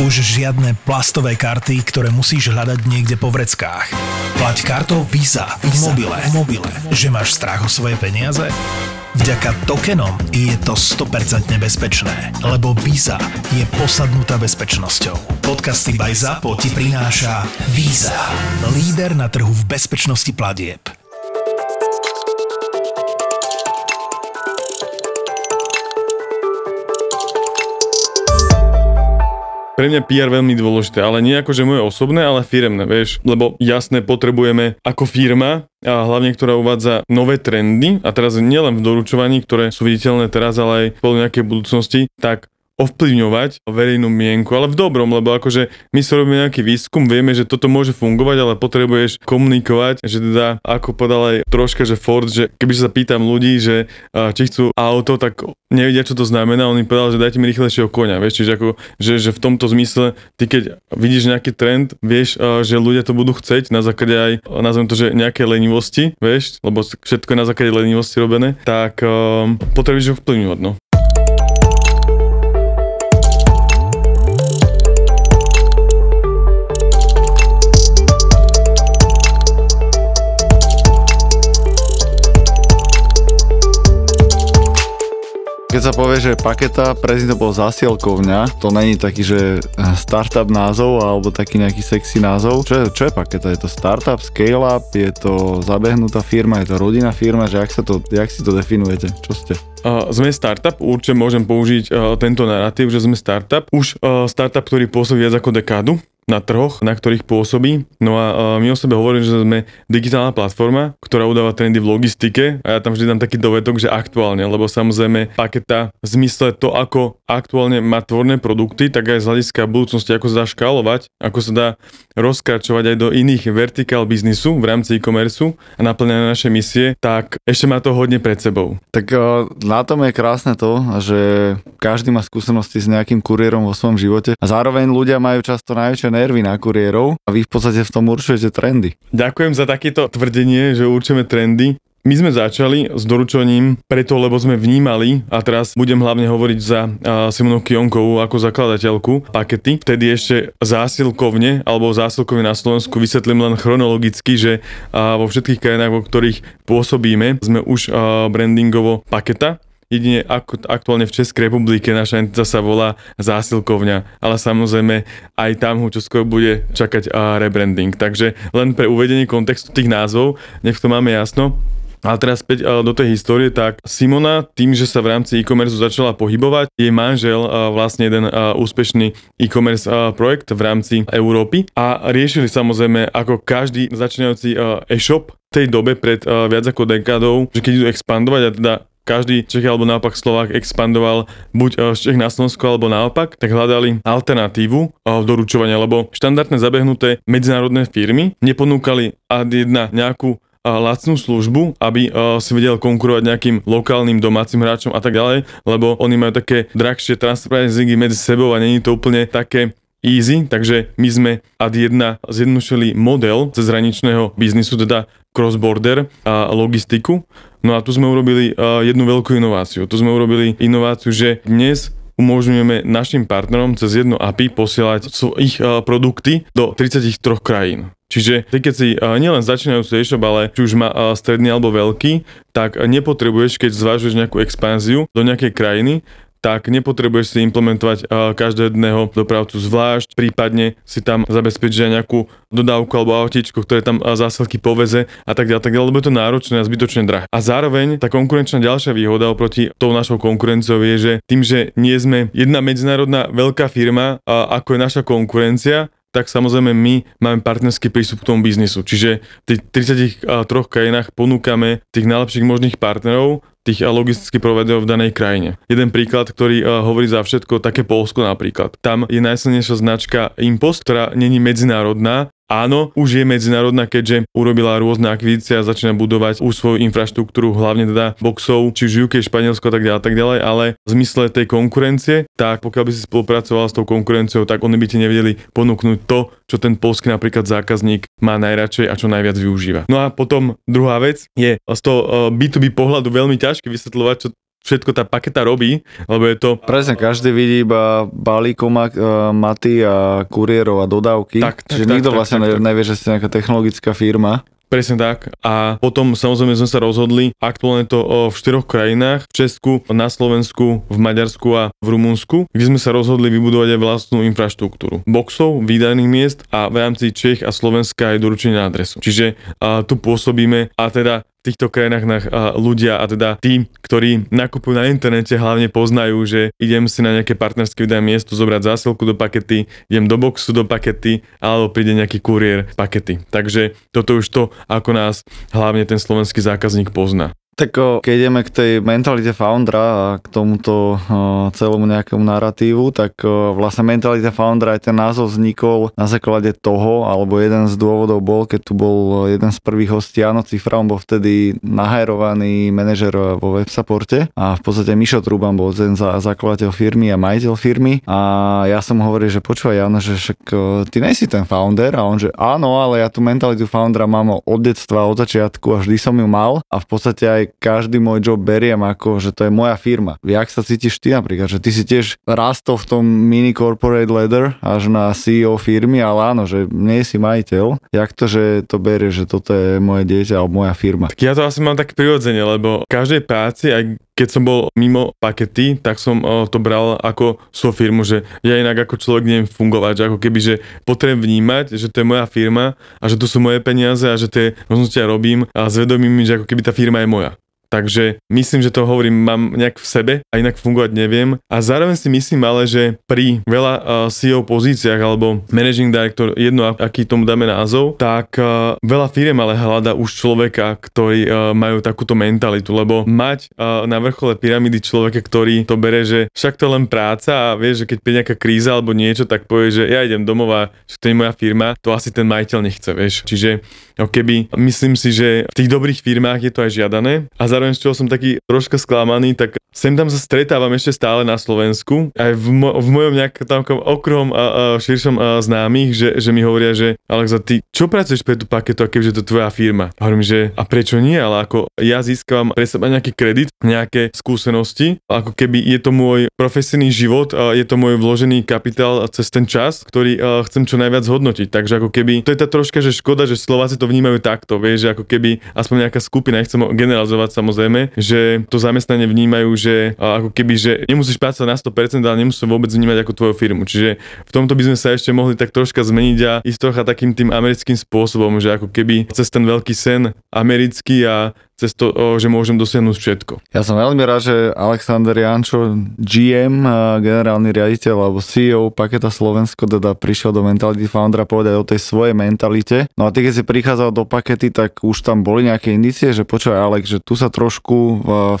Už žiadne plastové karty, ktoré musíš hľadať niekde po vreckách. Plať kartou Visa, Visa v mobile. V mobile. Že máš strach o svoje peniaze? Vďaka tokenom je to 100% bezpečné, lebo Visa je posadnutá bezpečnosťou. Podcasty by Zapo ti prináša Visa, líder na trhu v bezpečnosti platieb. pre mňa PR veľmi dôležité, ale nie akože moje osobné, ale firemné, vieš, lebo jasné potrebujeme ako firma a hlavne, ktorá uvádza nové trendy, a teraz nielen v doručovaní, ktoré sú viditeľné teraz, ale aj v nejakej budúcnosti, tak ovplyvňovať verejnú mienku, ale v dobrom, lebo akože my sa robíme nejaký výskum, vieme, že toto môže fungovať, ale potrebuješ komunikovať, že teda, ako podal aj troška, že Ford, že keby sa pýtam ľudí, že či chcú auto, tak nevedia, čo to znamená, on im povedal, že dajte mi rýchlejšieho konia, vieš, čiže ako, že, že v tomto zmysle, ty keď vidíš nejaký trend, vieš, že ľudia to budú chcieť na základe aj, nazvem to, že nejaké lenivosti, vieš, lebo všetko je na základe lenivosti robené, tak um, potrebuješ vplyvňovať. no. Keď sa povie, že paketa, prezident bol zasielkovňa, to není taký, že eh, startup názov alebo taký nejaký sexy názov. Čo je, čo je paketa? Je to startup, scale-up, je to zabehnutá firma, je to rodina firma, že jak, sa to, jak si to definujete? Čo ste? Uh, sme startup, určite môžem použiť uh, tento narratív, že sme startup. Už uh, startup, ktorý pôsobí viac ako dekádu, na trhoch, na ktorých pôsobí. No a e, my o sebe hovoríme, že sme digitálna platforma, ktorá udáva trendy v logistike a ja tam vždy dám taký dovetok, že aktuálne, lebo samozrejme paketa v zmysle to, ako aktuálne má tvorné produkty, tak aj z hľadiska budúcnosti, ako sa dá škálovať, ako sa dá rozkračovať aj do iných vertikál biznisu v rámci e-commerce a naplňania našej misie, tak ešte má to hodne pred sebou. Tak e, na tom je krásne to, že každý má skúsenosti s nejakým kuriérom vo svojom živote a zároveň ľudia majú často najväčšie nervy na kuriérov a vy v podstate v tom určujete trendy. Ďakujem za takéto tvrdenie, že určujeme trendy. My sme začali s doručením preto, lebo sme vnímali, a teraz budem hlavne hovoriť za Simonu Kionkovú ako zakladateľku pakety. Vtedy ešte zásilkovne, alebo zásilkovne na Slovensku vysvetlím len chronologicky, že vo všetkých krajinách, vo ktorých pôsobíme, sme už brandingovo paketa jedine ako aktuálne v Českej republike naša entita sa volá zásilkovňa, ale samozrejme aj tam ho čoskoro bude čakať rebranding. Takže len pre uvedenie kontextu tých názvov, nech to máme jasno. A teraz späť eh, do tej histórie, tak Simona tým, že sa v rámci e-commerce začala pohybovať, je manžel eh, vlastne jeden eh, úspešný e-commerce projekt v rámci Európy a riešili samozrejme ako každý začínajúci e-shop v tej dobe pred viac ako dekádou, že keď idú expandovať a teda každý Čech alebo naopak Slovák expandoval buď eh, z Čech na Slovensko alebo naopak, tak hľadali alternatívu eh, v doručovania, lebo štandardné zabehnuté medzinárodné firmy neponúkali ad jedna nejakú eh, lacnú službu, aby si vedel konkurovať nejakým lokálnym domácim hráčom a tak ďalej, lebo oni majú také drahšie transferzingy medzi sebou a není to úplne také Easy, takže my sme ad jedna zjednodušili model cezhraničného biznisu, teda cross-border a logistiku. No a tu sme urobili e, jednu veľkú inováciu. Tu sme urobili inováciu, že dnes umožňujeme našim partnerom cez jedno API posielať ich e, produkty do 33 krajín. Čiže ty, keď si e, nielen začínajúci e-shop, ale či už má stredný alebo veľký, tak nepotrebuješ, keď zvážuješ nejakú expanziu do nejakej krajiny, tak nepotrebuješ si implementovať eh, každého dopravcu zvlášť, prípadne si tam zabezpečiť aj nejakú dodávku alebo autíčko, ktoré tam eh, zásilky poveze a tak ďalej, tak ďalej, lebo je to náročné a zbytočne drahé. A zároveň tá konkurenčná ďalšia výhoda oproti tou našou konkurenciou je, že tým, že nie sme jedna medzinárodná veľká firma, ako je naša konkurencia, tak samozrejme my máme partnerský prístup k tomu biznisu. Čiže v tých 33 eh, krajinách ponúkame tých najlepších možných partnerov tých eh, logistických providerov v danej krajine. Jeden príklad, ktorý eh, hovorí za všetko, také Polsko napríklad. Tam je najsilnejšia značka Impost, ktorá není medzinárodná, áno, už je medzinárodná, keďže urobila rôzne akvizície a začína budovať už svoju infraštruktúru, hlavne teda boxov, či už UK, Španielsko a tak ďalej, a tak ďalej, ale v zmysle tej konkurencie, tak pokiaľ by si spolupracovala s tou konkurenciou, tak oni by ti nevedeli ponúknuť to, čo ten polský napríklad zákazník má najradšej a čo najviac využíva. No a potom druhá vec je z toho B2B eh, pohľadu veľmi ťažké vysvetľovať, čo všetko tá paketa robí, lebo je to... Presne, každý vidí iba balíkom uh, maty a kuriérov a dodávky, tak, tak, čiže tak, nikto tak, vlastne tak, nevie, tak. nevie, že ste nejaká technologická firma. Presne tak. A potom samozrejme sme sa rozhodli, aktuálne to v štyroch krajinách, v Česku, na Slovensku, v Maďarsku a v Rumunsku, kde sme sa rozhodli vybudovať aj vlastnú infraštruktúru. Boxov, výdajných miest a v rámci Čech a Slovenska aj doručenie na adresu. Čiže a, tu pôsobíme a teda v týchto krajinách na, a, ľudia a teda tí, ktorí nakupujú na internete, hlavne poznajú, že idem si na nejaké partnerské videá miesto zobrať zásilku do pakety, idem do boxu do pakety alebo príde nejaký kuriér pakety. Takže toto už to, ako nás hlavne ten slovenský zákazník pozná. Tak eh, keď ideme k tej mentalite foundera a k tomuto eh, celému nejakému narratívu, tak eh, vlastne mentalita foundera aj ten názov vznikol na základe toho, alebo jeden z dôvodov bol, keď tu bol jeden z prvých hostí, áno, Cifra, on bol vtedy nahajrovaný manažer vo websupporte a v podstate Mišo Truban bol ten zakladateľ firmy a majiteľ firmy a ja som mu hovoril, že počúvaj Jano, že však ty nejsi ten founder a on, že áno, ale ja tu mentalitu foundera mám od detstva, od začiatku a vždy som ju mal a v podstate aj každý môj job beriem ako, že to je moja firma. Jak sa cítiš ty napríklad, že ty si tiež rastol v tom mini corporate ladder až na CEO firmy, ale áno, že nie si majiteľ. Jak to, že to berieš, že toto je moje dieťa alebo moja firma? Tak ja to asi mám tak prirodzene, lebo v každej práci, aj keď som bol mimo pakety, tak som e, to bral ako svoju firmu, že ja inak ako človek neviem fungovať, že ako keby, že potrebujem vnímať, že to je moja firma a že to sú moje peniaze a že tie rozhodnutia robím a zvedomím, že ako keby tá firma je moja. Takže myslím, že to hovorím, mám nejak v sebe a inak fungovať neviem. A zároveň si myslím ale, že pri veľa eh, CEO pozíciách alebo managing director, jedno aký tomu dáme názov, tak eh, veľa firiem ale hľada už človeka, ktorý eh, majú takúto mentalitu, lebo mať na vrchole pyramidy človeka, ktorý to bere, že však to je len práca a vie, že keď príde nejaká kríza alebo niečo, tak povie, že ja idem domov a že to je moja firma, to asi ten majiteľ nechce, vieš. Čiže no keby, myslím si, že v tých dobrých firmách je to aj žiadané a zároveň zároveň z čoho som taký troška sklamaný, tak sem tam sa stretávam ešte stále na Slovensku, aj v, mo- v mojom nejakom okrom a, a širšom a známych, že, že mi hovoria, že Alexa, ty čo pracuješ pre tú paketu, a je to tvoja firma? A hovorím, že a prečo nie, ale ako ja získavam pre seba nejaký kredit, nejaké skúsenosti, ako keby je to môj profesijný život, a je to môj vložený kapitál cez ten čas, ktorý a, chcem čo najviac hodnotiť. Takže ako keby, to je tá troška, že škoda, že Slováci to vnímajú takto, vieš, že ako keby aspoň nejaká skupina, nechcem generalizovať samozrejme, samozrejme, že to zamestnanie vnímajú, že ako keby, že nemusíš pracovať na 100%, ale nemusíš vôbec vnímať ako tvoju firmu. Čiže v tomto by sme sa ešte mohli tak troška zmeniť a ísť trocha takým tým americkým spôsobom, že ako keby cez ten veľký sen americký a cez to, že môžem dosiahnuť všetko. Ja som veľmi rád, že Alexander Jančo, GM, generálny riaditeľ alebo CEO Paketa Slovensko, teda prišiel do Mentality Foundera povedať o tej svojej mentalite. No a ty, keď si prichádzal do Pakety, tak už tam boli nejaké indicie, že počúvaj Alex, že tu sa trošku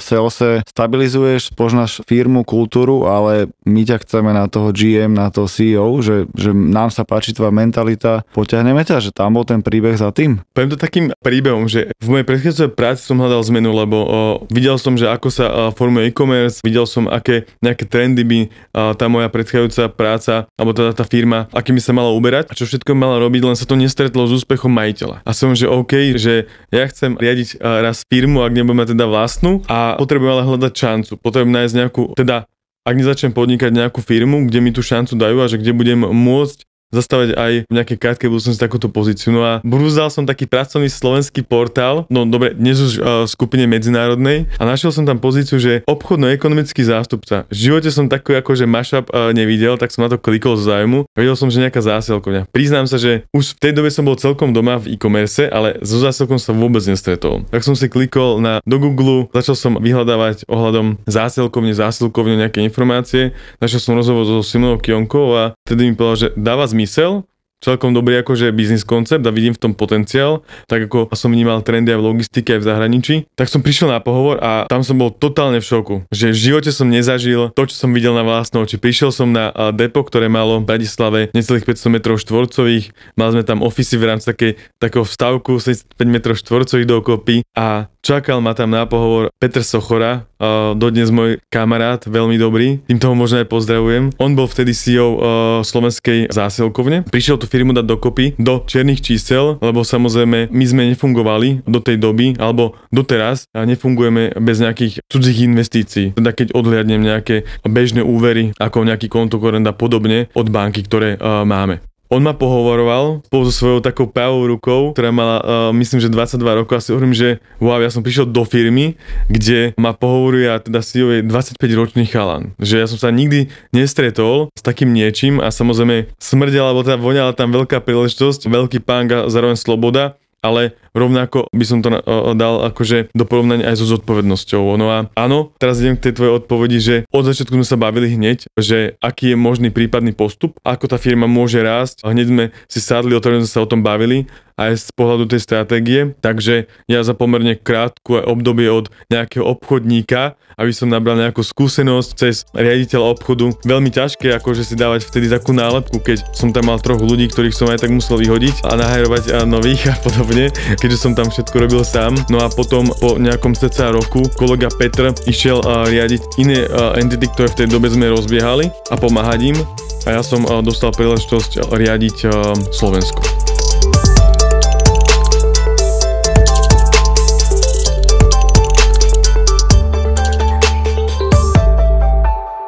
v salese stabilizuješ, poznáš firmu, kultúru, ale my ťa chceme na toho GM, na toho CEO, že, že nám sa páči tvoja mentalita, Poťahneme ťa, že tam bol ten príbeh za tým. Poviem to takým príbehom, že v mojej predchádzajúcej práci som hľadal zmenu, lebo uh, videl som, že ako sa uh, formuje e-commerce, videl som, aké nejaké trendy by uh, tá moja predchádzajúca práca, alebo teda tá firma, by sa mala uberať a čo všetko mala robiť, len sa to nestretlo s úspechom majiteľa. A som, že OK, že ja chcem riadiť uh, raz firmu, ak nebudem mať teda vlastnú a potrebujem ale hľadať šancu, potrebujem nájsť nejakú, teda ak nezačnem podnikať nejakú firmu, kde mi tú šancu dajú a že kde budem môcť zastávať aj v nejakej krátkej budúcnosti takúto pozíciu. No a brúzal som taký pracovný slovenský portál, no dobre, dnes už uh, skupine medzinárodnej a našiel som tam pozíciu, že obchodno-ekonomický zástupca. V živote som takú ako, že mashup uh, nevidel, tak som na to klikol z zájmu. Videl som, že nejaká zásielkovňa. Priznám sa, že už v tej dobe som bol celkom doma v e-commerce, ale so zásielkom som vôbec nestretol. Tak som si klikol na, do Google, začal som vyhľadávať ohľadom zásielkovne, zásielkovne nejaké informácie, našiel som rozhovor so Simonou Kionkou a vtedy mi povedal, že dáva zmysel sell celkom dobrý akože biznis koncept a vidím v tom potenciál, tak ako som vnímal trendy aj v logistike aj v zahraničí, tak som prišiel na pohovor a tam som bol totálne v šoku, že v živote som nezažil to, čo som videl na vlastné oči. Prišiel som na eh, depo, ktoré malo v Bratislave necelých 500 m štvorcových, mali sme tam ofisy v rámci také, takého vstavku 75 m štvorcových dokopy a čakal ma tam na pohovor Petr Sochora, eh, dodnes môj kamarát, veľmi dobrý, týmto ho možno aj pozdravujem. On bol vtedy CEO eh, slovenskej zásilkovne. Prišiel tu firmu dať dokopy do čiernych čísel, lebo samozrejme my sme nefungovali do tej doby alebo doteraz a nefungujeme bez nejakých cudzích investícií. Teda keď odhliadnem nejaké bežné úvery ako nejaký kontokorent a podobne od banky, ktoré uh, máme on ma pohovoroval spolu so svojou takou pravou rukou, ktorá mala, uh, myslím, že 22 rokov a si hovorím, že wow, ja som prišiel do firmy, kde ma pohovoruje a teda si je 25-ročný chalan. Že ja som sa nikdy nestretol s takým niečím a samozrejme smrdela, alebo teda voňala tam veľká príležitosť, veľký pánga a zároveň sloboda ale rovnako by som to dal akože do porovnania aj so zodpovednosťou. No a áno, teraz idem k tej tvojej odpovedi, že od začiatku sme sa bavili hneď, že aký je možný prípadný postup, ako tá firma môže rásť. a Hneď sme si sadli, otvorene sme sa o tom bavili aj z pohľadu tej stratégie. Takže ja za pomerne krátku obdobie od nejakého obchodníka, aby som nabral nejakú skúsenosť cez riaditeľa obchodu, veľmi ťažké akože si dávať vtedy takú nálepku, keď som tam mal troch ľudí, ktorých som aj tak musel vyhodiť a nahajrovať nových a podobne, keďže som tam všetko robil sám. No a potom po nejakom cca roku kolega Petr išiel riadiť iné entity, ktoré v tej dobe sme rozbiehali a pomáhať im a ja som dostal príležitosť riadiť Slovensko.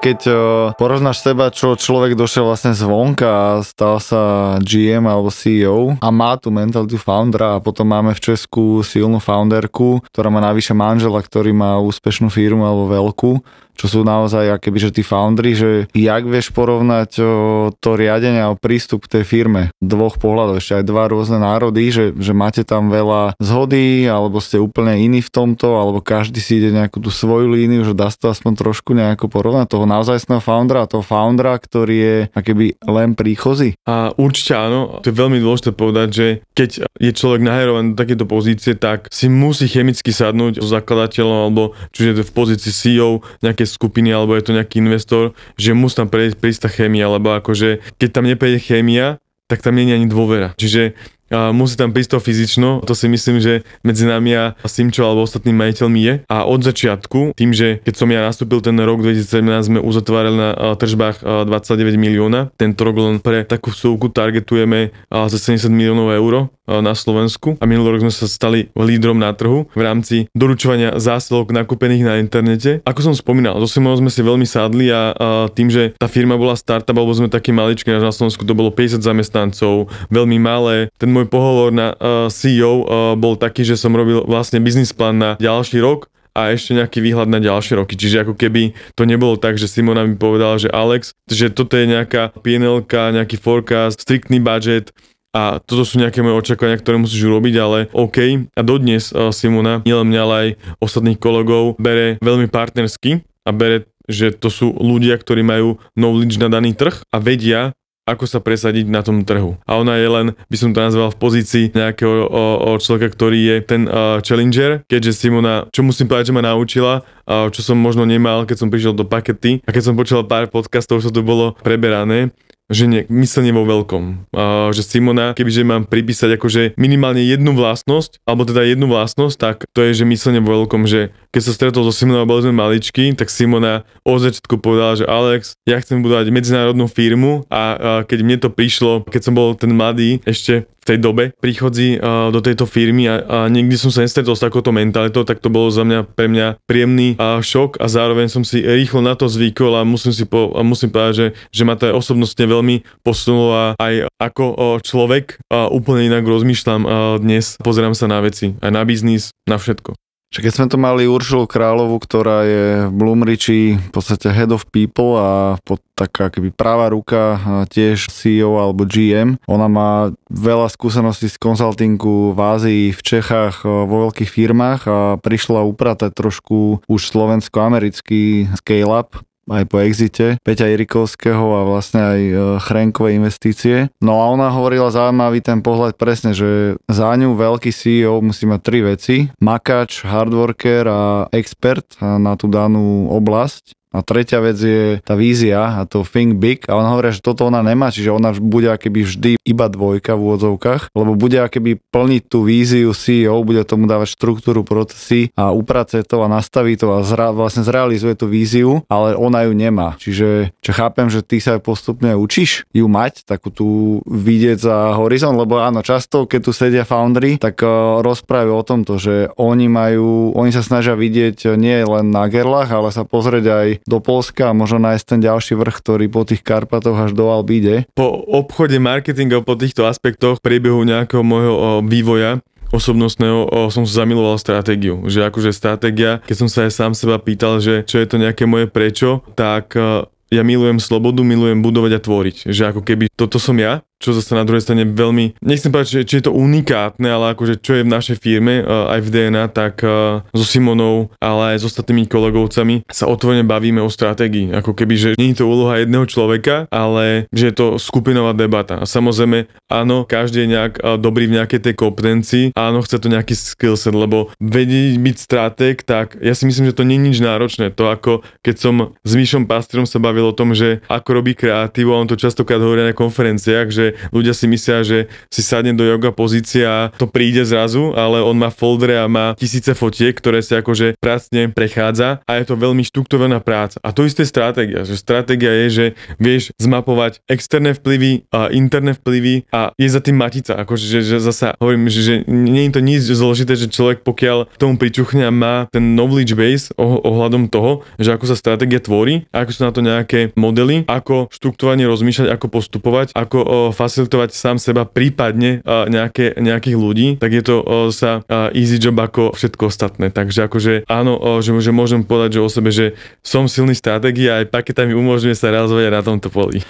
keď e, porovnáš seba, čo človek došiel vlastne zvonka a stal sa GM alebo CEO a má tú mentalitu foundera a potom máme v Česku silnú founderku, ktorá má navyše manžela, ktorý má úspešnú firmu alebo veľkú, čo sú naozaj akéby, že tí foundry, že jak vieš porovnať o, to riadenie a prístup k tej firme dvoch pohľadov, ešte aj dva rôzne národy, že, že máte tam veľa zhody, alebo ste úplne iní v tomto, alebo každý si ide nejakú tú svoju líniu, že dá sa to aspoň trošku nejako porovnať toho naozajstného foundra a toho foundra, ktorý je akéby len príchozy. A určite áno, to je veľmi dôležité povedať, že keď je človek nahajerovaný do takéto pozície, tak si musí chemicky sadnúť so zakladateľom, alebo čiže to v pozícii CEO nejaké nejaké skupiny alebo je to nejaký investor, že musí tam prejsť, prísť tá chémia, lebo akože keď tam neprejde chémia, tak tam nie je ani dôvera. Čiže a musí tam prísť to fyzično. To si myslím, že medzi nami a Simčo alebo ostatnými majiteľmi je. A od začiatku, tým, že keď som ja nastúpil ten rok 2017, sme uzatvárali na tržbách 29 milióna. Tento rok len pre takú súku targetujeme za 70 miliónov eur na Slovensku a minulý rok sme sa stali lídrom na trhu v rámci doručovania zásilok nakúpených na internete. Ako som spomínal, so Simonom sme si veľmi sádli a, a tým, že tá firma bola startup, alebo sme takí maličkí, na Slovensku to bolo 50 zamestnancov, veľmi malé, ten môj môj pohovor na eh, CEO eh, bol taký, že som robil vlastne biznis na ďalší rok a ešte nejaký výhľad na ďalšie roky. Čiže ako keby to nebolo tak, že Simona mi povedala, že Alex, že toto je nejaká PNL, nejaký forecast, striktný budget, a toto sú nejaké moje očakávania, ktoré musíš urobiť, ale OK. A dodnes eh, Simona, nielen mňa, ale aj ostatných kolegov, bere veľmi partnersky a bere že to sú ľudia, ktorí majú knowledge na daný trh a vedia, ako sa presadiť na tom trhu. A ona je len, by som to nazval, v pozícii nejakého o, o človeka, ktorý je ten uh, challenger, keďže Simona, čo musím povedať, že ma naučila, čo som možno nemal, keď som prišiel do pakety a keď som počul pár podcastov, čo to bolo preberané, že nie, myslenie vo veľkom. Uh, že Simona, kebyže mám pripísať akože minimálne jednu vlastnosť, alebo teda jednu vlastnosť, tak to je, že myslenie vo veľkom, že keď sa stretol so Simonou a boli sme maličky, tak Simona od začiatku povedala, že Alex, ja chcem budovať medzinárodnú firmu a uh, keď mne to prišlo, keď som bol ten mladý, ešte v tej dobe prichodzi do tejto firmy a, a nikdy som sa nestretol s takouto mentalitou, tak to bolo za mňa, pre mňa príjemný a šok a zároveň som si rýchlo na to zvykol a musím, si po, a musím povedať, že, že ma to osobnostne veľmi posunulo a aj ako človek a úplne inak rozmýšľam dnes, pozerám sa na veci, aj na biznis, na všetko. Čiže keď sme to mali Uršulu Královu, ktorá je v Blumriči v podstate head of people a pod taká keby práva ruka tiež CEO alebo GM. Ona má veľa skúseností z konzultingu v Ázii, v Čechách, vo veľkých firmách a prišla upratať trošku už slovensko-americký scale-up aj po exite Peťa Irikovského a vlastne aj e, Chrenkové investície. No a ona hovorila zaujímavý ten pohľad presne, že za ňu veľký CEO musí mať tri veci. Makač, hardworker a expert na tú danú oblasť. A no, tretia vec je tá vízia a to think big a on hovorí, že toto ona nemá, čiže ona bude akéby vždy iba dvojka v úvodzovkách, lebo bude akéby plniť tú víziu CEO, bude tomu dávať štruktúru, procesy a uprace to a nastaví to a zra, vlastne zrealizuje tú víziu, ale ona ju nemá. Čiže čo chápem, že ty sa postupne učíš ju mať, takú tú vidieť za horizont, lebo áno, často keď tu sedia foundry, tak uh, rozprávajú o tomto, že oni majú, oni sa snažia vidieť nie len na gerlách, ale sa pozrieť aj do Polska a možno nájsť ten ďalší vrch, ktorý po tých Karpatoch až do Alby ide. Po obchode marketingov, po týchto aspektoch priebehu nejakého môjho vývoja osobnostného som sa zamiloval stratégiu. Že akože stratégia, keď som sa aj sám seba pýtal, že čo je to nejaké moje prečo, tak e, ja milujem slobodu, milujem budovať a tvoriť. Že ako keby toto som ja čo zase na druhej strane veľmi, nechcem povedať, či, či je to unikátne, ale akože čo je v našej firme e, aj v DNA, tak e, so Simonou, ale aj s ostatnými kolegovcami sa otvorene bavíme o stratégii. Ako keby, že nie je to úloha jedného človeka, ale že je to skupinová debata. A samozrejme, áno, každý je nejak e, dobrý v nejakej tej kompetencii, áno, chce to nejaký skillset, lebo vedieť byť stratég, tak ja si myslím, že to nie je nič náročné. To ako keď som s Míšom Pastrom sa bavil o tom, že ako robí kreatívu, a on to častokrát hovorí na konferenciách, že ľudia si myslia, že si sadne do yoga pozícia a to príde zrazu, ale on má foldre a má tisíce fotiek, ktoré si akože prácne prechádza a je to veľmi štruktúrovaná práca. A to isté stratégia, že stratégia je, že vieš zmapovať externé vplyvy a interné vplyvy a je za tým matica. Akože, že, že zasa hovorím, že, že nie je to nič zložité, že človek pokiaľ tomu pričuchne a má ten knowledge base ohľadom toho, že ako sa stratégia tvorí, ako sú na to nejaké modely, ako štruktúrovanie rozmýšľať, ako postupovať, ako facilitovať sám seba, prípadne e, nejaké, nejakých ľudí, tak je to e, sa e, easy job ako všetko ostatné. Takže akože áno, že, že môžem povedať že o sebe, že som silný stratégia a aj paketami umožňuje sa realizovať aj na tomto poli.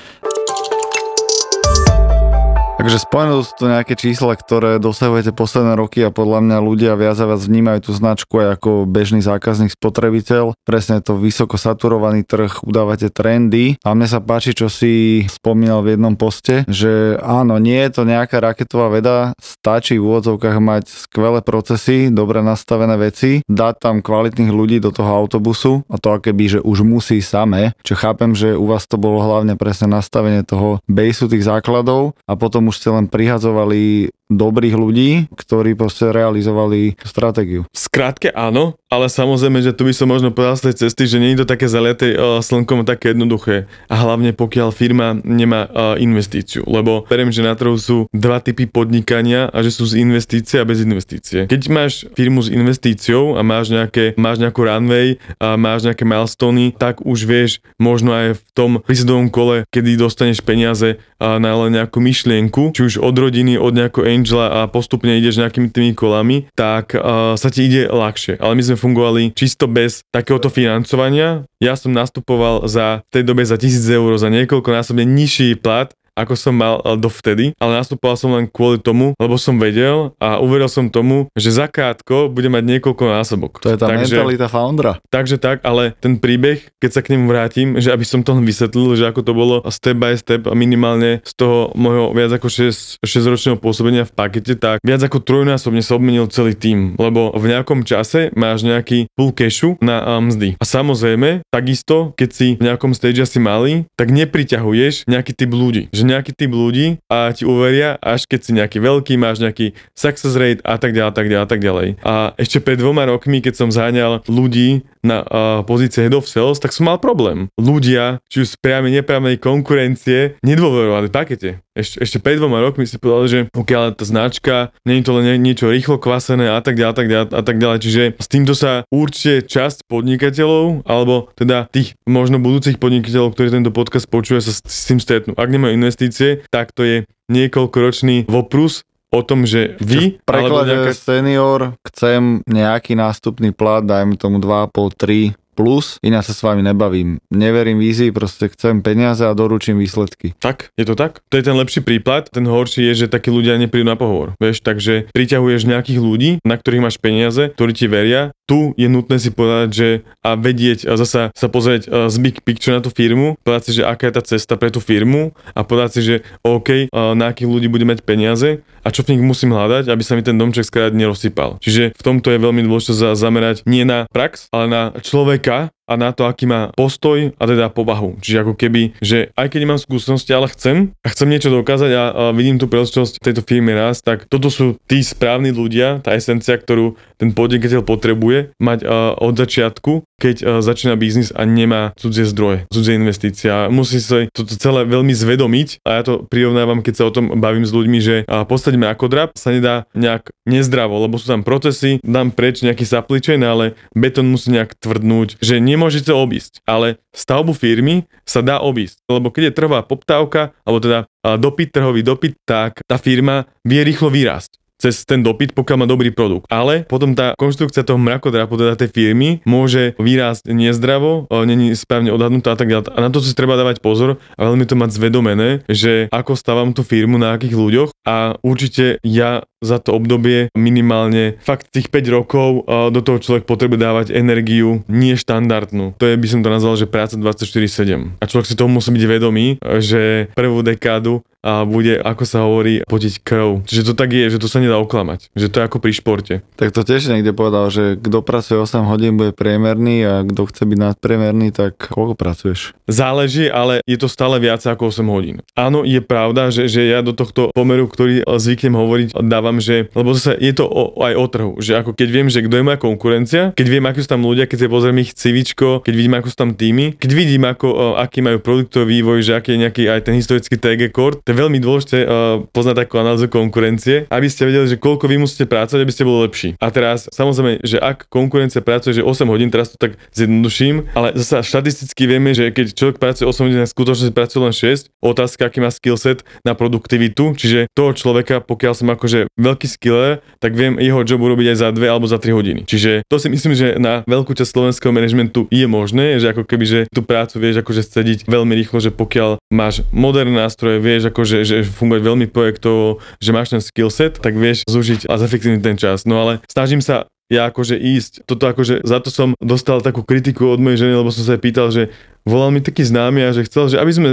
Takže spomenul sú to nejaké čísla, ktoré dosahujete posledné roky a podľa mňa ľudia viac a viac vnímajú tú značku aj ako bežný zákazník, spotrebiteľ. Presne je to vysoko saturovaný trh, udávate trendy a mne sa páči, čo si spomínal v jednom poste, že áno, nie je to nejaká raketová veda, stačí v úvodzovkách mať skvelé procesy, dobre nastavené veci, dať tam kvalitných ľudí do toho autobusu a to akéby, že už musí samé, čo chápem, že u vás to bolo hlavne presne nastavenie toho BASE tých základov a potom už ste len prihadzovali dobrých ľudí, ktorí proste realizovali stratégiu. Skrátke áno, ale samozrejme, že tu by som možno povedal z tej cesty, že nie je to také zaliaté e, slnkom také jednoduché. A hlavne pokiaľ firma nemá e, investíciu, lebo verím, že na trhu sú dva typy podnikania a že sú z investície a bez investície. Keď máš firmu s investíciou a máš, nejaké, máš nejakú runway a máš nejaké milestony, tak už vieš možno aj v tom prísadovom kole, kedy dostaneš peniaze na len nejakú myšlienku, či už od rodiny, od nejakého Angela a postupne ideš nejakými tými kolami, tak uh, sa ti ide ľahšie. Ale my sme fungovali čisto bez takéhoto financovania. Ja som nastupoval za v tej dobe za 1000 eur, za niekoľko násobne nižší plat, ako som mal eh, dovtedy, ale nastupoval som len kvôli tomu, lebo som vedel a uveril som tomu, že za krátko bude mať niekoľko násobok. To je tá takže, mentalita foundra. Takže tak, ale ten príbeh, keď sa k nemu vrátim, že aby som to len vysvetlil, že ako to bolo step by step a minimálne z toho môjho viac ako 6, ročného pôsobenia v pakete, tak viac ako trojnásobne sa obmenil celý tým, lebo v nejakom čase máš nejaký pull cashu na eh, mzdy. A samozrejme, takisto, keď si v nejakom stage asi malý, tak nepriťahuješ nejaký typ ľudí. Že že nejaký typ ľudí a ti uveria, až keď si nejaký veľký, máš nejaký success rate a tak ďalej, a tak ďalej, a tak ďalej. A ešte pred dvoma rokmi, keď som zháňal ľudí na uh, pozície head of sales, tak som mal problém. Ľudia, či už z priamej, nepriamej konkurencie, nedôverovali pakete. Ešte, ešte pred dvoma rokmi si povedal, že ok, ale tá značka, nie je to len niečo rýchlo kvasené a tak ďalej, a tak ďalej, a tak ďalej. Čiže s týmto sa určite časť podnikateľov, alebo teda tých možno budúcich podnikateľov, ktorí tento podcast počúvajú, sa s tým stretnú. Ak nemajú investície, tak to je niekoľkoročný voprus o tom, že vy... V preklade nejaká... senior, chcem nejaký nástupný plat, dajme tomu 2,5, 3 plus, iná sa s vami nebavím. Neverím vízii, proste chcem peniaze a doručím výsledky. Tak, je to tak? To je ten lepší prípad, ten horší je, že takí ľudia neprídu na pohovor. Vieš, takže priťahuješ nejakých ľudí, na ktorých máš peniaze, ktorí ti veria. Tu je nutné si povedať, že a vedieť a zasa sa pozrieť e, z big picture na tú firmu, povedať si, že aká je tá cesta pre tú firmu a povedať si, že OK, e, na akých ľudí budem mať peniaze a čo v nich musím hľadať, aby sa mi ten domček skrát nerozsypal. Čiže v tomto je veľmi dôležité zamerať nie na prax, ale na človek Troika a na to, aký má postoj a teda povahu. Čiže ako keby, že aj keď nemám skúsenosti, ale chcem a chcem niečo dokázať a, a vidím tú príležitosť tejto firmy raz, tak toto sú tí správni ľudia, tá esencia, ktorú ten podnikateľ potrebuje mať od začiatku, keď začína biznis a nemá cudzie zdroje, cudzie investícia. Musí sa toto celé veľmi zvedomiť a ja to prirovnávam, keď sa o tom bavím s ľuďmi, že a, ako drap sa nedá nejak nezdravo, lebo sú tam procesy, dám preč nejaký sapličen, ale betón musí nejak tvrdnúť, že nie nemôžete obísť. Ale stavbu firmy sa dá obísť, lebo keď je trhová poptávka, alebo teda dopyt, trhový dopyt, tak tá firma vie rýchlo vyrásť cez ten dopyt, pokiaľ má dobrý produkt. Ale potom tá konštrukcia toho mrakodrapu, teda tej firmy, môže vyrásť nezdravo, e, není správne odhadnutá a tak ďalej. A na to si treba dávať pozor a veľmi to mať zvedomené, že ako stávam tú firmu, na akých ľuďoch a určite ja za to obdobie minimálne fakt tých 5 rokov e, do toho človek potrebuje dávať energiu nie štandardnú. To je, by som to nazval, že práca 24-7. A človek si toho musí byť vedomý, e, že prvú dekádu a bude, ako sa hovorí, potiť krv. Čiže to tak je, že to sa nedá oklamať. Že to je ako pri športe. Tak to tiež niekde povedal, že kto pracuje 8 hodín, bude priemerný a kto chce byť nadpriemerný, tak koľko pracuješ? Záleží, ale je to stále viac ako 8 hodín. Áno, je pravda, že, že ja do tohto pomeru, ktorý zvyknem hovoriť, dávam, že, lebo zase je to o, aj o trhu, že ako keď viem, že kto je moja konkurencia, keď viem, ako sú tam ľudia, keď si pozriem ich civičko, keď vidím, ako sú tam týmy, keď vidím, ako, aký majú produktový vývoj, že aký je nejaký aj ten historický TG Core, je veľmi dôležité uh, poznať takú analýzu konkurencie, aby ste vedeli, že koľko vy musíte pracovať, aby ste boli lepší. A teraz, samozrejme, že ak konkurencia pracuje, že 8 hodín, teraz to tak zjednoduším, ale zase štatisticky vieme, že keď človek pracuje 8 hodín, skutočne pracuje len 6, otázka, aký má skill set na produktivitu, čiže toho človeka, pokiaľ som akože veľký skiller, tak viem jeho job urobiť aj za 2 alebo za 3 hodiny. Čiže to si myslím, že na veľkú časť slovenského manažmentu je možné, že ako keby, že tú prácu vieš akože sediť veľmi rýchlo, že pokiaľ máš moderné nástroje, vieš ako akože že funguje veľmi projektovo, že máš ten skill set, tak vieš zúžiť a zefektívniť ten čas. No ale snažím sa ja akože ísť. Toto akože za to som dostal takú kritiku od mojej ženy, lebo som sa jej pýtal, že volal mi taký známy a že chcel, že aby sme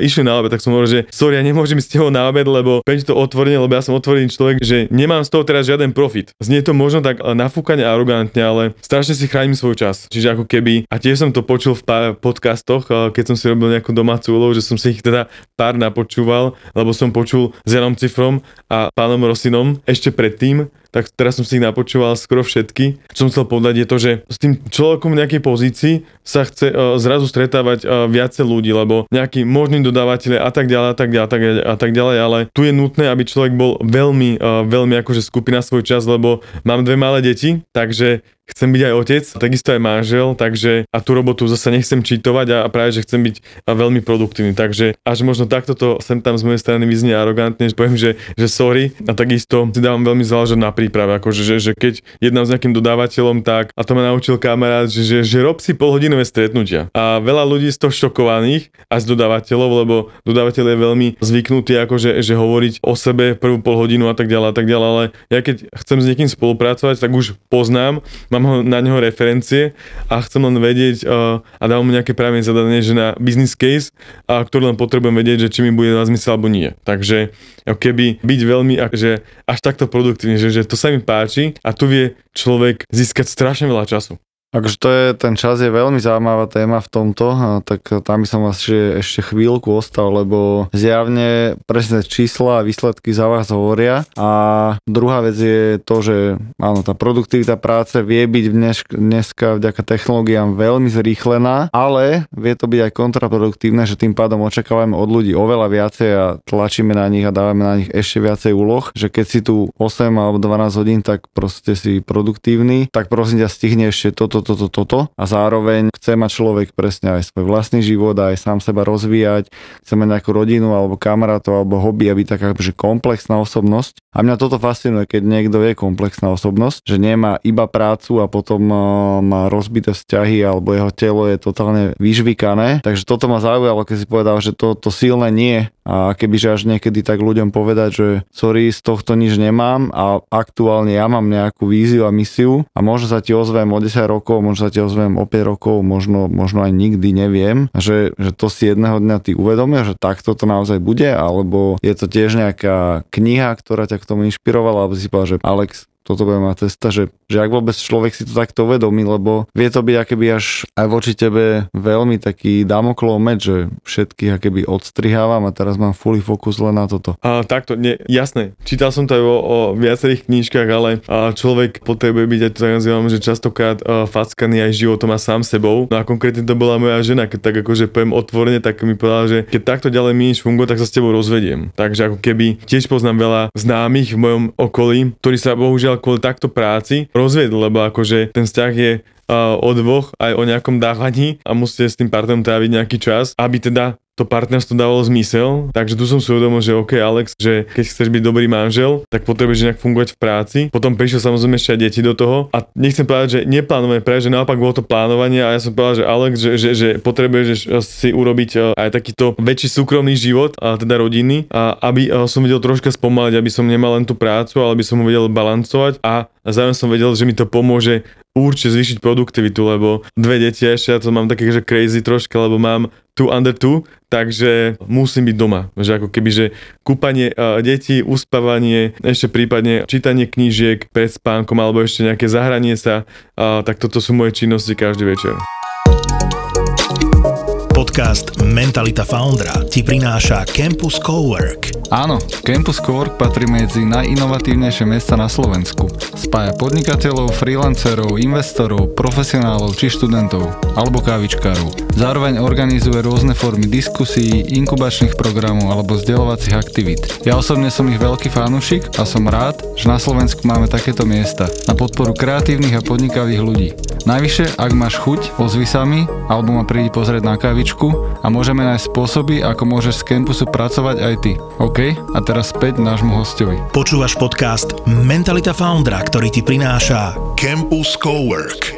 išli na obed, tak som hovoril, že sorry, ja nemôžem ísť s tebou na obed, lebo peň to otvorene, lebo ja som otvorený človek, že nemám z toho teraz žiaden profit. Znie to možno tak nafúkane arogantne, ale strašne si chránim svoj čas. Čiže ako keby, a tiež som to počul v pár podcastoch, keď som si robil nejakú domácu úlohu, že som si ich teda pár napočúval, lebo som počul s Janom Cifrom a pánom Rosinom ešte predtým, tak teraz som si ich napočúval skoro všetky. Čo som chcel povedať je to, že s tým človekom v nejakej pozícii sa chce e, zrazu stretávať e, viacej ľudí, lebo nejakí možní dodávateľe a tak ďalej a tak ďalej a tak ďalej, a tak ďalej ale tu je nutné, aby človek bol veľmi, e, veľmi akože skupina svoj čas, lebo mám dve malé deti, takže chcem byť aj otec, takisto aj manžel, takže a tú robotu zase nechcem čítovať a, práve, že chcem byť veľmi produktívny. Takže až možno takto to sem tam z mojej strany vyznie arogantne, že poviem, že, že sorry a takisto si dávam veľmi záležať na príprave, akože že, že keď jednám s nejakým dodávateľom, tak a to ma naučil kamarát, že, že, že rob si polhodinové stretnutia. A veľa ľudí z toho šokovaných a z dodávateľov, lebo dodávateľ je veľmi zvyknutý akože že hovoriť o sebe prvú polhodinu a tak ďalej a tak ďalej, ale ja keď chcem s niekým spolupracovať, tak už poznám, mám ho, na neho referencie a chcem len vedieť uh, a dávam mu nejaké právne zadanie, že na business case, a ktorý len potrebujem vedieť, že či mi bude dávať zmysel alebo nie. Takže eh, keby byť veľmi že až takto produktívne, že, že to sa mi páči a tu vie človek získať strašne veľa času. Akože to je, ten čas je veľmi zaujímavá téma v tomto, a tak tam by som asi ešte chvíľku ostal, lebo zjavne presné čísla a výsledky za vás hovoria. A druhá vec je to, že áno, tá produktivita práce vie byť dnes, dneska vďaka technológiám veľmi zrýchlená, ale vie to byť aj kontraproduktívne, že tým pádom očakávame od ľudí oveľa viacej a tlačíme na nich a dávame na nich ešte viacej úloh, že keď si tu 8 alebo 12 hodín, tak proste si produktívny, tak prosím ťa stihne ešte toto, toto, toto a zároveň chce mať človek presne aj svoj vlastný život aj sám seba rozvíjať, chce mať nejakú rodinu alebo kamarátov alebo hobby a byť taká že akože komplexná osobnosť. A mňa toto fascinuje, keď niekto je komplexná osobnosť, že nemá iba prácu a potom e, má rozbité vzťahy alebo jeho telo je totálne vyžvikané. Takže toto ma zaujalo, keď si povedal, že to, to silné nie. A kebyže až niekedy tak ľuďom povedať, že sorry, z tohto nič nemám a aktuálne ja mám nejakú víziu a misiu a možno sa ti ozvem o 10 rokov rokov, možno sa ti ozvem o 5 rokov, možno, možno aj nikdy, neviem, že, že to si jedného dňa ty uvedomia, že takto to naozaj bude, alebo je to tiež nejaká kniha, ktorá ťa k tomu inšpirovala, alebo si povedal, že Alex, toto bude mať cesta, že, že ak vôbec človek si to takto uvedomí, lebo vie to byť akéby až aj voči tebe veľmi taký damoklov meč, že všetky akéby odstrihávam a teraz mám fully fokus len na toto. A, takto, nie, jasné. Čítal som to aj o, o viacerých knížkach, ale a, človek potrebuje byť, aj to tak nazývam, že častokrát a, fackaný aj životom a sám sebou. No a konkrétne to bola moja žena, keď tak akože poviem otvorene, tak mi povedala, že keď takto ďalej míš funguje, tak sa s tebou rozvediem. Takže ako keby tiež poznám veľa známych v mojom okolí, ktorí sa bohužiaľ zatiaľ kvôli takto práci rozviedol, lebo akože ten vzťah je eh, o dvoch, aj o nejakom dávaní a musíte s tým partnerom tráviť nejaký čas, aby teda to partnerstvo dávalo zmysel, takže tu som si uvedomil, že OK Alex, že keď chceš byť dobrý manžel, tak potrebuješ nejak fungovať v práci. Potom prišiel samozrejme ešte aj deti do toho a nechcem povedať, že neplánujeme pre, že naopak bolo to plánovanie a ja som povedal, že Alex, že, že, že potrebuješ si urobiť eh, aj takýto väčší súkromný život, a teda rodiny, a aby eh, som vedel troška spomaliť, aby som nemal len tú prácu, ale aby som ho vedel balancovať a zároveň som vedel, že mi to pomôže určite zvýšiť produktivitu, lebo dve deti ešte, ja to mám také, že crazy troška, lebo mám tu under tu, takže musím byť doma. Že ako keby, že kúpanie uh, detí, uspávanie, ešte prípadne čítanie knížiek pred spánkom alebo ešte nejaké zahranie sa, uh, tak toto sú moje činnosti každý večer. Podcast Mentalita Foundra ti prináša Campus Cowork. Áno, Campus Cowork patrí medzi najinovatívnejšie mesta na Slovensku. Spája podnikateľov, freelancerov, investorov, profesionálov či študentov alebo kávičkárov. Zároveň organizuje rôzne formy diskusí, inkubačných programov alebo vzdelovacích aktivít. Ja osobne som ich veľký fanúšik a som rád, že na Slovensku máme takéto miesta na podporu kreatívnych a podnikavých ľudí. Najvyššie, ak máš chuť, ozvi sa mi alebo ma prídi pozrieť na kávičku hlavičku a môžeme nájsť spôsoby, ako môžeš z campusu pracovať aj ty. OK? A teraz späť nášmu hostovi. Počúvaš podcast Mentalita Foundra, ktorý ti prináša Campus Cowork.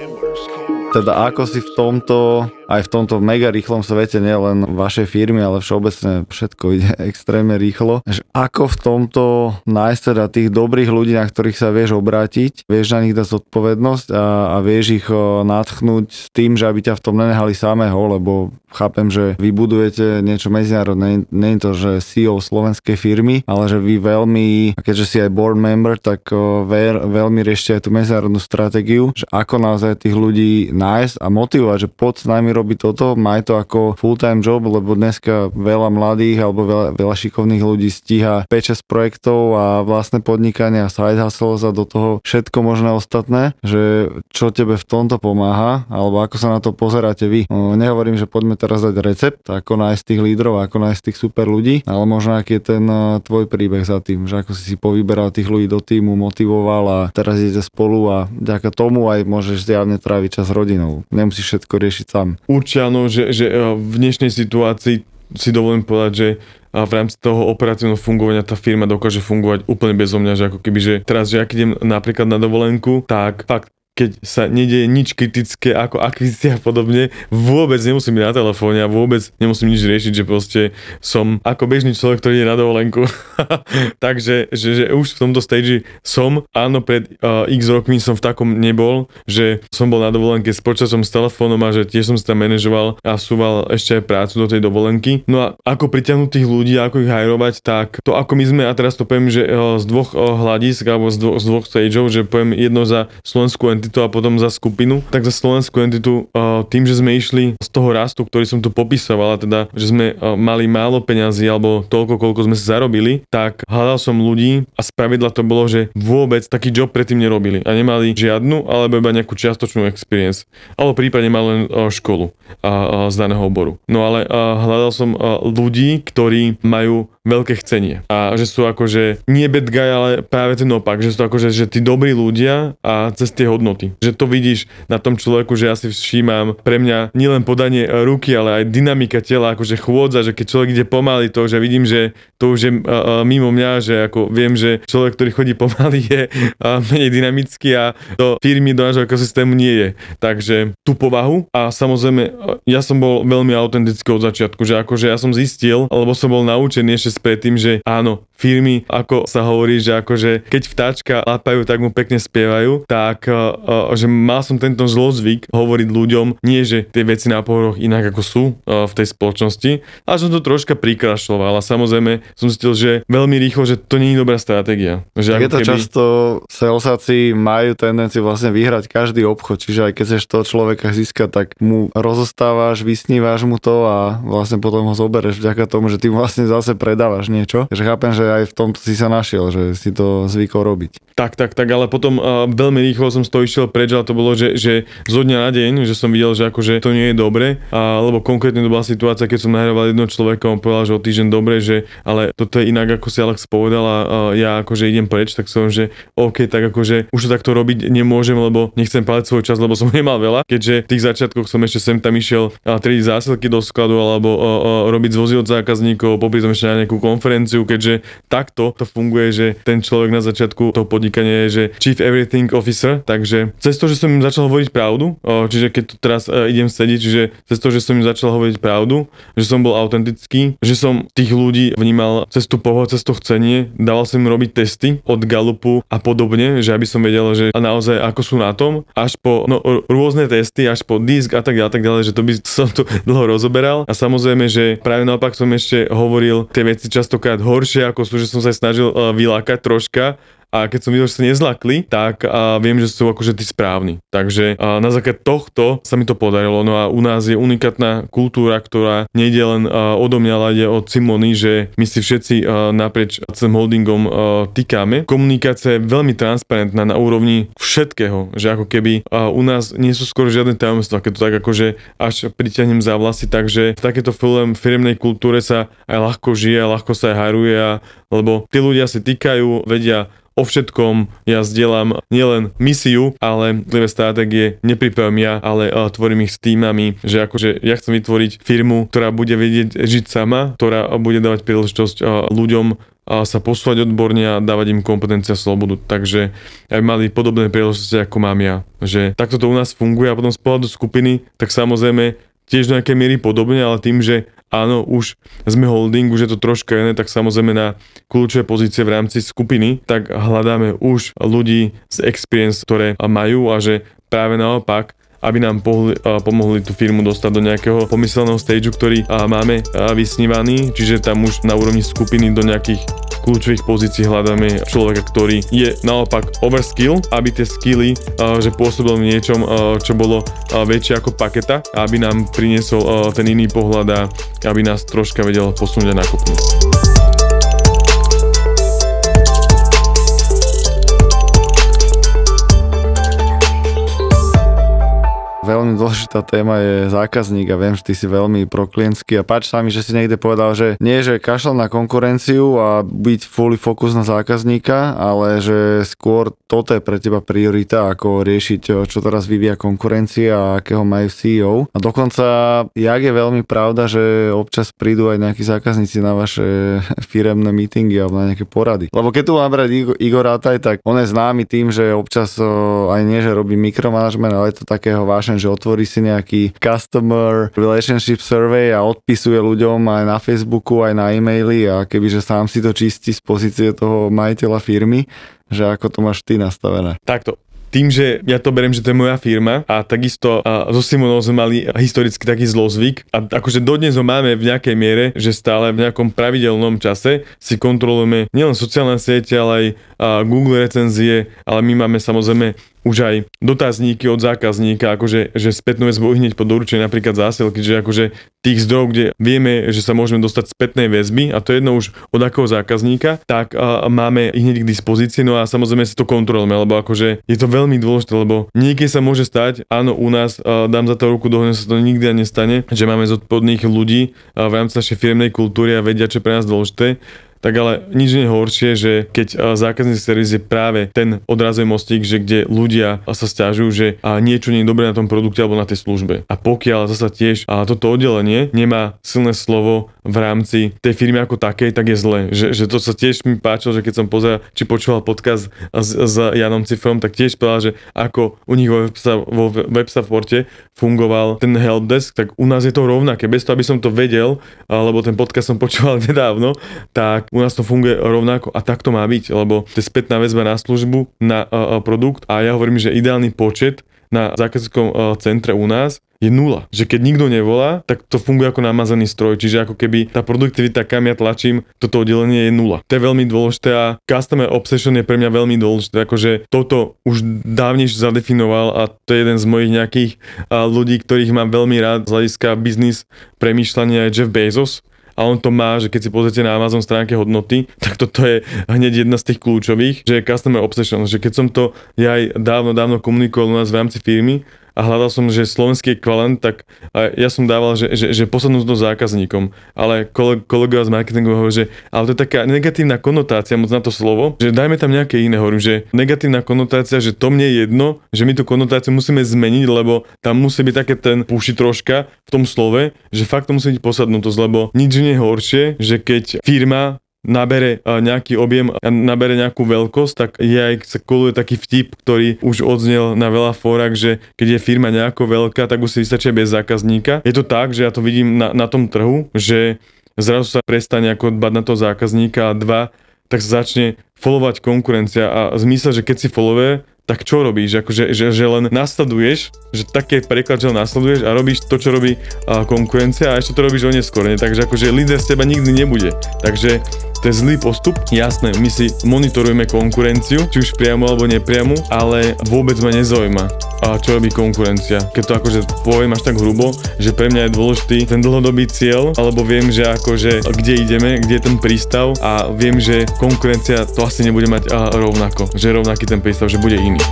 Teda ako si v tomto aj v tomto mega rýchlom svete, nielen vašej firmy, ale všeobecne všetko ide extrémne rýchlo. Že ako v tomto nájsť teda tých dobrých ľudí, na ktorých sa vieš obrátiť, vieš na nich dať zodpovednosť a, a vieš ich nadchnúť tým, že aby ťa v tom nenehali samého, lebo chápem, že vy budujete niečo medzinárodné, nie je to, že CEO slovenskej firmy, ale že vy veľmi, keďže si aj board member, tak ver, veľmi riešte aj tú medzinárodnú stratégiu, že ako naozaj tých ľudí nájsť a motivovať, že poď s nami robí toto, maj to ako full-time job, lebo dneska veľa mladých alebo veľa, veľa šikovných ľudí stíha 5-6 projektov a vlastné podnikanie a side hustle za do toho všetko možné ostatné, že čo tebe v tomto pomáha, alebo ako sa na to pozeráte vy. No, nehovorím, že poďme teraz dať recept, ako nájsť tých lídrov, ako nájsť tých super ľudí, ale možno aký je ten eh, tvoj príbeh za tým, že ako si si povyberal tých ľudí do týmu, motivoval a teraz idete spolu a vďaka tomu aj môžeš zjavne tráviť čas s rodinou. Nemusíš všetko riešiť sám. Určite áno, že, že e, v dnešnej situácii si dovolím povedať, že a v rámci toho operatívneho fungovania tá firma dokáže fungovať úplne bez mňa, že ako keby, že teraz, že ak idem napríklad na dovolenku, tak fakt keď sa nedieje nič kritické ako akvizícia a podobne, vôbec nemusím byť na telefóne a vôbec nemusím nič riešiť, že proste som ako bežný človek, ktorý je na dovolenku. Takže že, že už v tomto stage som, áno, pred uh, x rokmi som v takom nebol, že som bol na dovolenke s počasom s telefónom a že tiež som sa tam manažoval a súval ešte aj prácu do tej dovolenky. No a ako priťahnuť tých ľudí, ako ich hajrovať, tak to ako my sme, a teraz to poviem, že uh, z dvoch uh, hľadisk alebo z, dvo, z dvoch stageov, že poviem jedno za slovenskú entitu a potom za skupinu, tak za slovenskú entitu eh, tým, že sme išli z toho rastu, ktorý som tu popisoval, a teda, že sme eh, mali málo peňazí alebo toľko, koľko sme si zarobili, tak hľadal som ľudí a spravidla to bolo, že vôbec taký job predtým nerobili a nemali žiadnu alebo iba nejakú čiastočnú experience, alebo prípadne mali len eh, školu z daného oboru. No ale hľadal som ľudí, ktorí majú veľké chcenie. A že sú akože nie bad guy, ale práve ten opak, že sú akože že tí dobrí ľudia a cez tie hodnoty hodnoty. Že to vidíš na tom človeku, že ja si všímam pre mňa nielen podanie ruky, ale aj dynamika tela, akože chôdza, že keď človek ide pomaly, to, že vidím, že to už je uh, mimo mňa, že ako viem, že človek, ktorý chodí pomaly je uh, menej dynamický a do firmy, do nášho ekosystému nie je. Takže tú povahu a samozrejme ja som bol veľmi autentický od začiatku, že akože ja som zistil, alebo som bol naučený ešte predtým, že áno, firmy, ako sa hovorí, že akože keď vtáčka lápajú, tak mu pekne spievajú, tak že mal som tento zlozvyk hovoriť ľuďom nie, že tie veci na pohoroch inak ako sú v tej spoločnosti, ale som to troška prikrašľoval a samozrejme som zistil, že veľmi rýchlo, že to nie je dobrá stratégia. Že je to keby... často, salesáci majú tendenciu vlastne vyhrať každý obchod, čiže aj keď chceš toho človeka získať, tak mu rozostávaš, vysnívaš mu to a vlastne potom ho zoberieš vďaka tomu, že ty mu vlastne zase predávaš niečo. Takže chápem, že aj v tomto si sa našiel, že si to zvykol robiť. Tak, tak, tak, ale potom uh, veľmi rýchlo som z toho odišiel preč, ale to bolo, že, že zo dňa na deň, že som videl, že akože to nie je dobre, a, lebo konkrétne to bola situácia, keď som nahrával jedno človeka, on povedal, že o týždeň dobre, že ale toto je inak, ako si Alex povedal a, ja akože idem preč, tak som, že OK, tak akože už to takto robiť nemôžem, lebo nechcem páliť svoj čas, lebo som nemal veľa, keďže v tých začiatkoch som ešte sem tam išiel a triediť zásilky do skladu alebo a, a, robiť zvozy od zákazníkov, popri tom ešte na nejakú konferenciu, keďže takto to funguje, že ten človek na začiatku toho podnikania je, že chief everything officer, takže Takže cez to, že som im začal hovoriť pravdu, čiže keď tu teraz e, idem sedieť, čiže cez to, že som im začal hovoriť pravdu, že som bol autentický, že som tých ľudí vnímal cez tú pohľad, cez to chcenie, dával som im robiť testy od Galupu a podobne, že aby som vedel, že naozaj ako sú na tom, až po no, rôzne testy, až po disk a tak ďalej, tak ďalej, že to by som tu dlho rozoberal. A samozrejme, že práve naopak som ešte hovoril tie veci častokrát horšie, ako sú, že som sa snažil e, vylákať troška, a keď som videl, že sa nezlakli, tak a viem, že sú akože tí správni. Takže a na základe tohto sa mi to podarilo. No a u nás je unikátna kultúra, ktorá nejde len odo mňa, ale ide od Simony, že my si všetci naprieč celým holdingom týkame. Komunikácia je veľmi transparentná na úrovni všetkého, že ako keby u nás nie sú skoro žiadne tajomstvá, keď to tak akože až priťahnem za vlasy, takže v takéto firmnej kultúre sa aj ľahko žije, ľahko sa aj haruje, a, lebo tí ľudia si týkajú, vedia o všetkom ja zdieľam nielen misiu, ale jednotlivé stratégie nepripravím ja, ale uh, tvorím ich s týmami, že akože ja chcem vytvoriť firmu, ktorá bude vedieť žiť sama, ktorá bude dávať príležitosť uh, ľuďom a e, sa posúvať odborne a dávať im kompetencia a slobodu. Takže aj mali podobné príležitosti, ako mám ja. Že takto to u nás funguje a potom z pohľadu skupiny, tak samozrejme tiež do nejakej miery podobne, ale tým, že Áno, už sme holding, už je to troška iné, tak samozrejme na kľúčové pozície v rámci skupiny, tak hľadáme už ľudí z experience, ktoré majú a že práve naopak aby nám pohli, pomohli tú firmu dostať do nejakého pomyselného stageu, ktorý máme vysnívaný, čiže tam už na úrovni skupiny do nejakých kľúčových pozícií hľadáme človeka, ktorý je naopak overskill, aby tie skilly, eh, že pôsobil v niečom, eh, čo bolo eh, väčšie ako paketa, aby nám priniesol ten iný pohľad a aby nás troška vedel posunúť a nakopnúť. tá téma je zákazník a viem, že ty si veľmi proklientský a páči sa mi, že si niekde povedal, že nie, že kašľal na konkurenciu a byť fully fokus na zákazníka, ale že skôr toto je pre teba priorita, ako riešiť, eh, čo teraz vyvíja konkurencia a akého majú CEO. A dokonca, jak je veľmi pravda, že občas prídu aj nejakí zákazníci na vaše firemné meetingy alebo na nejaké porady. Lebo keď tu mám brať Igor Ataj, tak on je známy tým, že občas eh, aj nie, že robí mikromanagement, ale je to takého vášen, že otvorí si nejaký customer relationship survey a odpisuje ľuďom aj na Facebooku, aj na e-maily a kebyže sám si to čistí z pozície toho majiteľa firmy, že ako to máš ty nastavené. Takto, tým, že ja to beriem, že to je moja firma a takisto a so Simonou sme mali historicky taký zlozvyk a akože dodnes ho máme v nejakej miere, že stále v nejakom pravidelnom čase si kontrolujeme nielen sociálne siete, ale aj Google recenzie, ale my máme samozrejme už aj dotazníky od zákazníka, akože že spätnú väzbu hneď po doručení napríklad zásielky, že akože tých zdrojov, kde vieme, že sa môžeme dostať spätnej väzby, a to je jedno už od akého zákazníka, tak uh, máme ich hneď k dispozícii, no a samozrejme si to kontrolujeme, lebo akože je to veľmi veľmi dôležité, lebo niekedy sa môže stať, áno, u nás, uh, dám za to ruku do sa to nikdy nestane, že máme zodpovedných ľudí uh, v rámci našej firmnej kultúry a vedia, čo je pre nás dôležité, tak ale nič nie horšie, že keď zákazný servis je práve ten odrazový mostík, že kde ľudia sa stiažujú, že niečo nie je dobré na tom produkte alebo na tej službe. A pokiaľ zasa tiež toto oddelenie nemá silné slovo v rámci tej firmy ako takej, tak je zle. Že, že to sa tiež mi páčilo, že keď som pozeral, či počúval podcast s, s Janom Cifrom, tak tiež povedal, že ako u nich vo, websa, vo websupporte fungoval ten helpdesk, tak u nás je to rovnaké. Bez toho, aby som to vedel, lebo ten podcast som počúval nedávno, tak u nás to funguje rovnako a tak to má byť, lebo to je spätná väzba na službu, na uh, produkt a ja hovorím, že ideálny počet na zákazníckom uh, centre u nás je nula. Že keď nikto nevolá, tak to funguje ako namazaný stroj, čiže ako keby tá produktivita, kam ja tlačím, toto oddelenie je nula. To je veľmi dôležité a customer obsession je pre mňa veľmi dôležité, akože toto už dávnež zadefinoval a to je jeden z mojich nejakých ľudí, ktorých mám veľmi rád z hľadiska biznis premýšľania je Jeff Bezos, a on to má, že keď si pozrite na Amazon stránke hodnoty, tak toto je hneď jedna z tých kľúčových, že je customer obsession, že keď som to ja aj dávno, dávno komunikoval u nás v rámci firmy, a hľadal som, že slovenský ekvivalent, tak ja som dával, že, že, že posadnúť to zákazníkom. Ale kolega z marketingu hovorí, že ale to je taká negatívna konotácia moc na to slovo, že dajme tam nejaké iné, hovorím, že negatívna konotácia, že to mne je jedno, že my tú konotáciu musíme zmeniť, lebo tam musí byť také ten púši troška v tom slove, že fakt to musí byť posadnutosť, lebo nič nie je horšie, že keď firma nabere nejaký objem a nabere nejakú veľkosť, tak je aj sa koluje taký vtip, ktorý už odznel na veľa fórak, že keď je firma nejako veľká, tak už si vystačia bez zákazníka. Je to tak, že ja to vidím na, na tom trhu, že zrazu sa prestane ako dbať na toho zákazníka a dva, tak sa začne folovať konkurencia a zmysel, že keď si follower, tak čo robíš? Akože, že, že len nasleduješ, že také preklad, že len nasleduješ a robíš to, čo robí konkurencia a ešte to robíš o neskôr. Ne? Takže akože líder z teba nikdy nebude. Takže to je zlý postup. Jasné, my si monitorujeme konkurenciu, či už priamo alebo nepriamo, ale vôbec ma nezaujíma, a čo robí konkurencia. Keď to akože poviem až tak hrubo, že pre mňa je dôležitý ten dlhodobý cieľ, alebo viem, že akože kde ideme, kde je ten prístav a viem, že konkurencia to asi nebude mať rovnako, že rovnaký ten prístav, že bude iný.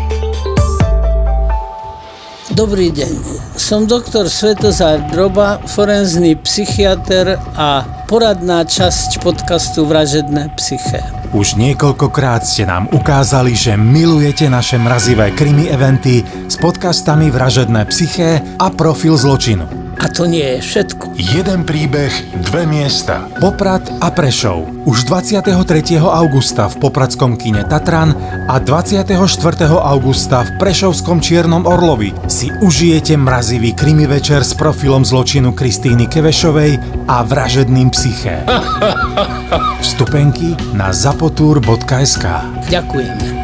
Dobrý deň, som doktor Svetozár Droba, forenzný psychiatr a poradná časť podcastu Vražedné psyché. Už niekoľkokrát ste nám ukázali, že milujete naše mrazivé krimi eventy s podcastami Vražedné psyché a Profil zločinu. A to nie je všetko. Jeden príbeh, dve miesta. Poprad a Prešov. Už 23. augusta v Popradskom kine Tatran a 24. augusta v Prešovskom Čiernom Orlovi si užijete mrazivý krimi večer s profilom zločinu Kristýny Kevešovej a vražedným psyché. Vstupenky na zapotur.sk Ďakujem.